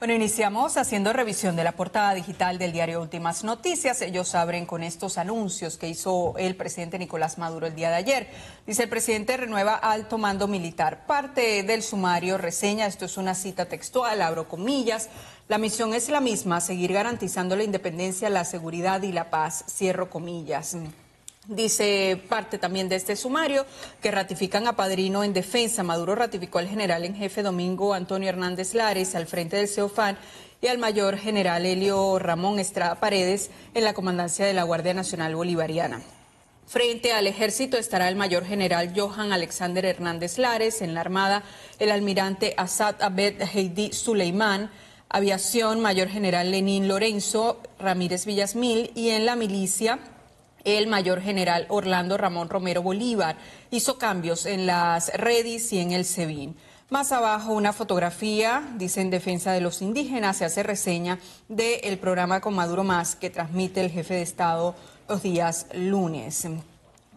Bueno, iniciamos haciendo revisión de la portada digital del diario Últimas Noticias. Ellos abren con estos anuncios que hizo el presidente Nicolás Maduro el día de ayer. Dice el presidente renueva alto mando militar. Parte del sumario reseña, esto es una cita textual, abro comillas. La misión es la misma, seguir garantizando la independencia, la seguridad y la paz. Cierro comillas. Dice parte también de este sumario que ratifican a Padrino en defensa. Maduro ratificó al general en jefe Domingo Antonio Hernández Lares al frente del CEOFAN y al mayor general Helio Ramón Estrada Paredes en la comandancia de la Guardia Nacional Bolivariana. Frente al ejército estará el mayor general Johan Alexander Hernández Lares, en la Armada el almirante Asad Abed Heidi Suleiman, aviación mayor general Lenín Lorenzo Ramírez Villasmil y en la milicia el mayor general Orlando Ramón Romero Bolívar hizo cambios en las redes y en el SEBIN. Más abajo una fotografía, dice en defensa de los indígenas, se hace reseña del programa Con Maduro Más que transmite el jefe de Estado los días lunes.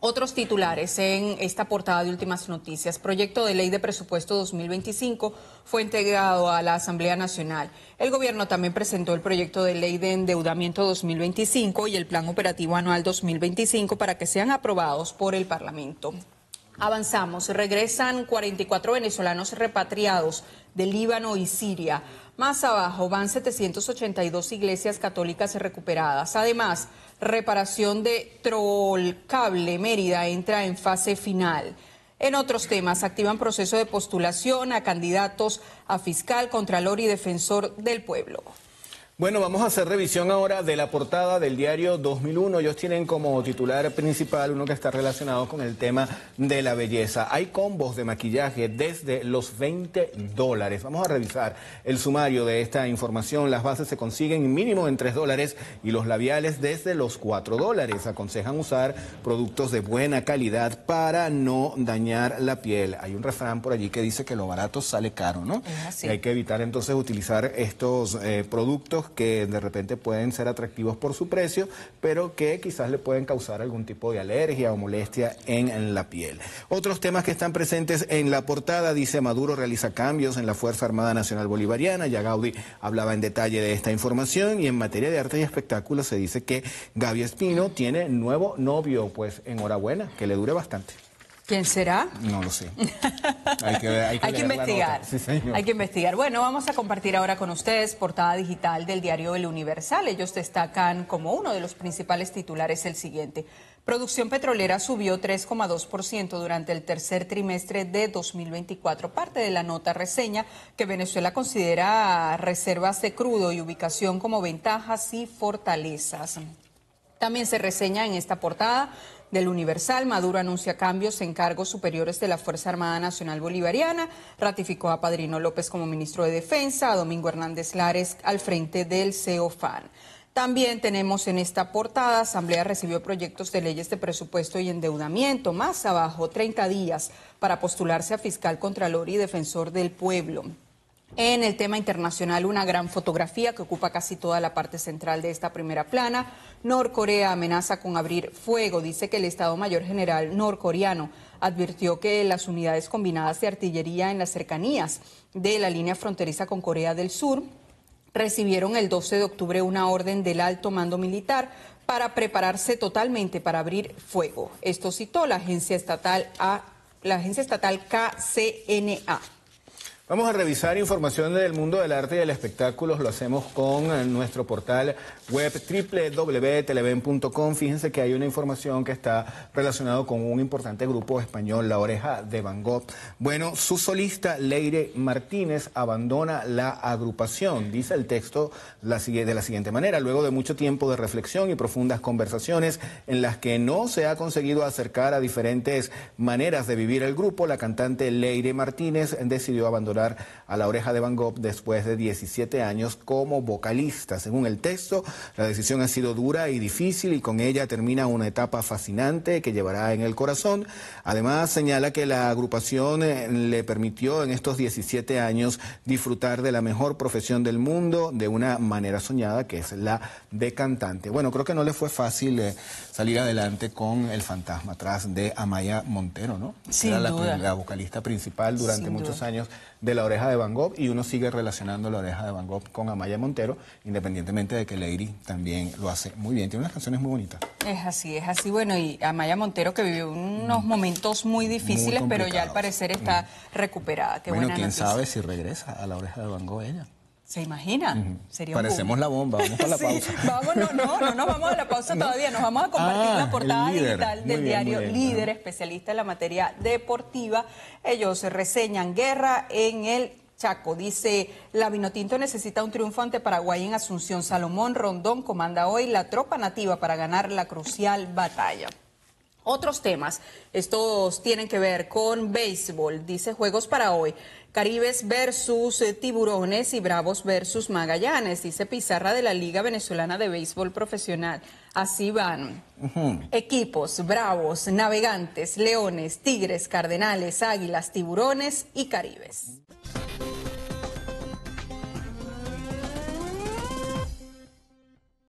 Otros titulares en esta portada de Últimas Noticias. Proyecto de ley de presupuesto 2025 fue integrado a la Asamblea Nacional. El gobierno también presentó el proyecto de ley de endeudamiento 2025 y el plan operativo anual 2025 para que sean aprobados por el Parlamento. Avanzamos. Regresan 44 venezolanos repatriados de Líbano y Siria. Más abajo van 782 iglesias católicas recuperadas. Además, reparación de Cable, Mérida entra en fase final. En otros temas, activan proceso de postulación a candidatos a fiscal, contralor y defensor del pueblo. Bueno, vamos a hacer revisión ahora de la portada del diario 2001. Ellos tienen como titular principal uno que está relacionado con el tema de la belleza. Hay combos de maquillaje desde los 20 dólares. Vamos a revisar el sumario de esta información. Las bases se consiguen mínimo en 3 dólares y los labiales desde los 4 dólares. Aconsejan usar productos de buena calidad para no dañar la piel. Hay un refrán por allí que dice que lo barato sale caro, ¿no? Y hay que evitar entonces utilizar estos eh, productos que de repente pueden ser atractivos por su precio, pero que quizás le pueden causar algún tipo de alergia o molestia en, la piel. Otros temas que están presentes en la portada, dice Maduro realiza cambios en la Fuerza Armada Nacional Bolivariana, ya Gaudi hablaba en detalle de esta información y en materia de arte y espectáculos se dice que Gaby Espino tiene nuevo novio, pues enhorabuena, que le dure bastante. ¿Quién será? No lo sé. Hay que, investigar. Hay que investigar. Bueno, vamos a compartir ahora con ustedes portada digital del diario El Universal. Ellos destacan como uno de los principales titulares el siguiente. Producción petrolera subió 3,2% durante el tercer trimestre de 2024. Parte de la nota reseña que Venezuela considera reservas de crudo y ubicación como ventajas y fortalezas. También se reseña en esta portada del Universal. Maduro anuncia cambios en cargos superiores de la Fuerza Armada Nacional Bolivariana. Ratificó a Padrino López como ministro de Defensa, a Domingo Hernández Lares al frente del CEOFAN. También tenemos en esta portada, Asamblea recibió proyectos de leyes de presupuesto y endeudamiento. Más abajo, 30 días para postularse a fiscal, contralor y defensor del pueblo. En el tema internacional, una gran fotografía que ocupa casi toda la parte central de esta primera plana. Norcorea amenaza con abrir fuego. Dice que el Estado Mayor General norcoreano advirtió que las unidades combinadas de artillería en las cercanías de la línea fronteriza con Corea del Sur recibieron el 12 de octubre una orden del alto mando militar para prepararse totalmente para abrir fuego. Esto citó la agencia estatal, a, la agencia estatal KCNA. Vamos a revisar información del mundo del arte y del espectáculo. Lo hacemos con eh, nuestro portal web www.televen.com. Fíjense que hay una información que está relacionada con un importante grupo español, La Oreja de Van Gogh. Bueno, su solista Leire Martínez abandona la agrupación, dice el texto de la siguiente manera. Luego de mucho tiempo de reflexión y profundas conversaciones en las que no se ha conseguido acercar a diferentes maneras de vivir el grupo, la cantante Leire Martínez decidió abandonar a la oreja de Van Gogh después de 17 años como vocalista. Según el texto, la decisión ha sido dura y difícil y con ella termina una etapa fascinante que llevará en el corazón. Además, señala que la agrupación eh, le permitió en estos 17 años disfrutar de la mejor profesión del mundo de una manera soñada, que es la de cantante. Bueno, creo que no le fue fácil eh, salir adelante con el fantasma atrás de Amaya Montero, ¿no? Sin Era la, la, vocalista principal durante muchos años de la oreja de Van Gogh y uno sigue relacionando la oreja de Van Gogh con Amaya Montero, independientemente de que Lady también lo hace muy bien. Tiene unas canciones muy bonitas. Es así, es así. Bueno, y Amaya Montero que vivió unos momentos muy difíciles, pero ya al parecer está mm. recuperada. bueno, quién sabe si regresa a la oreja de Van Gogh ella. ¿Se imagina? Parecemos la bomba, vamos a la pausa. Vamos, no, no, no vamos a la pausa todavía, nos vamos a compartir ah, la portada digital del diario Líder, especialista en la materia deportiva. Ellos reseñan guerra en el Chaco. Dice, la Vinotinto necesita un triunfante ante en Asunción. Salomón Rondón comanda hoy la tropa nativa para ganar la crucial batalla. Otros temas, estos tienen que ver con béisbol, dice Juegos para hoy. Caribes versus eh, Tiburones y Bravos versus Magallanes, dice Pizarra de la Liga Venezolana de Béisbol Profesional. Así van. Equipos, Bravos, Navegantes, Leones, Tigres, Cardenales, Águilas, Tiburones y Caribes.